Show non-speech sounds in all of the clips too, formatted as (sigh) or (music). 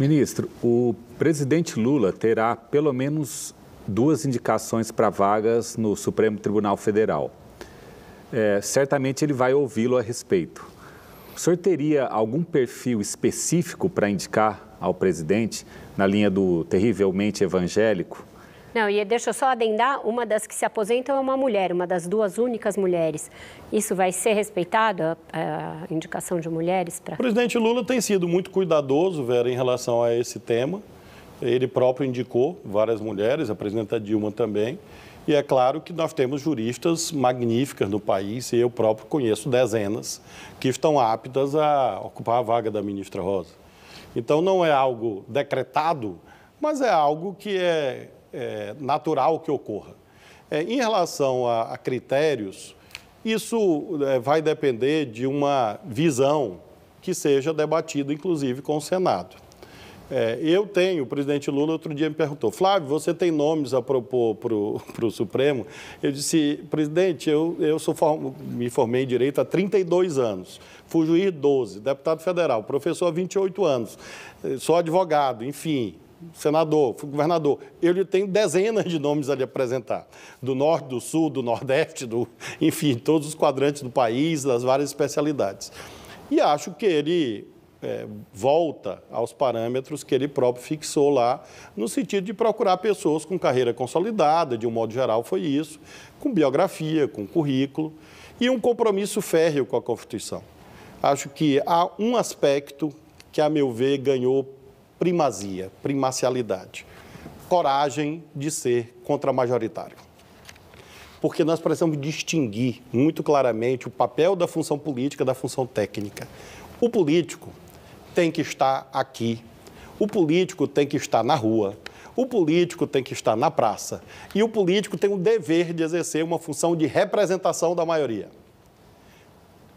Ministro, o presidente Lula terá pelo menos duas indicações para vagas no Supremo Tribunal Federal. É, certamente ele vai ouvi-lo a respeito. O senhor teria algum perfil específico para indicar ao presidente na linha do terrivelmente evangélico? Não, e deixa eu só adendar, uma das que se aposentam é uma mulher, uma das duas únicas mulheres. Isso vai ser respeitado, a, a indicação de mulheres? Pra... O presidente Lula tem sido muito cuidadoso, Vera, em relação a esse tema. Ele próprio indicou várias mulheres, a presidenta Dilma também. E é claro que nós temos juristas magníficas no país, e eu próprio conheço dezenas, que estão aptas a ocupar a vaga da ministra Rosa. Então não é algo decretado, mas é algo que é é, natural que ocorra. É, em relação a, a critérios, isso é, vai depender de uma visão que seja debatida, inclusive, com o Senado. É, eu tenho, o presidente Lula outro dia me perguntou, Flávio, você tem nomes a propor para o (laughs) Supremo? Eu disse, presidente, eu, eu sou, me formei em Direito há 32 anos, fui juiz 12, deputado federal, professor há 28 anos, sou advogado, enfim, senador, fui governador. Eu lhe tenho dezenas de nomes a lhe apresentar. Do norte, do sul, do nordeste, do, (laughs) enfim, todos os quadrantes do país, das várias especialidades. E acho que ele é, volta aos parâmetros que ele próprio fixou lá, no sentido de procurar pessoas com carreira consolidada, de um modo geral foi isso, com biografia, com currículo e um compromisso férreo com a Constituição. Acho que há um aspecto que, a meu ver, ganhou primazia, primacialidade, coragem de ser contramajoritário. Porque nós precisamos distinguir muito claramente o papel da função política da função técnica. O político tem que estar aqui, o político tem que estar na rua, o político tem que estar na praça e o político tem o dever de exercer uma função de representação da maioria.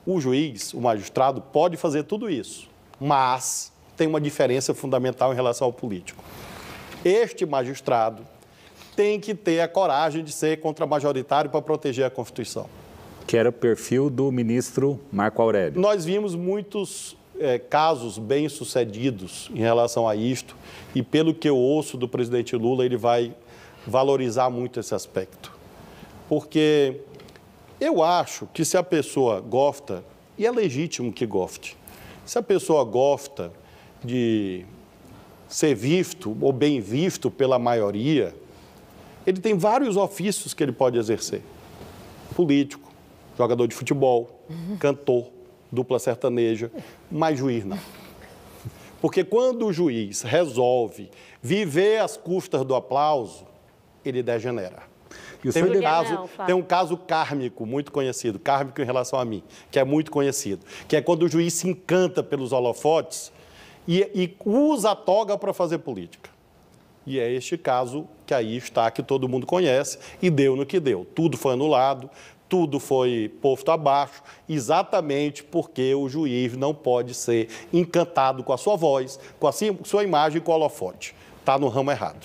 O juiz, o magistrado, pode fazer tudo isso, mas tem uma diferença fundamental em relação ao político. Este magistrado tem que ter a coragem de ser contra-majoritário para proteger a Constituição. Que era o perfil do ministro Marco Aurélio. Nós vimos muitos é, casos bem-sucedidos em relação a isto, e pelo que eu ouço do presidente Lula, ele vai valorizar muito esse aspecto. Porque eu acho que se a pessoa gosta, e é legítimo que goste, se a pessoa gosta de ser visto ou bem visto pela maioria, ele tem vários ofícios que ele pode exercer: político, jogador de futebol, cantor, dupla sertaneja, mas juiz não. Porque quando o juiz resolve viver às custas do aplauso, ele degenera. Tem um, caso, não, tem um caso kármico muito conhecido, kármico em relação a mim, que é muito conhecido, que é quando o juiz se encanta pelos holofotes e, e usa a toga para fazer política. E é este caso que aí está, que todo mundo conhece, e deu no que deu. Tudo foi anulado, tudo foi posto abaixo, exatamente porque o juiz não pode ser encantado com a sua voz, com a sua imagem e com o holofote. Está no ramo errado.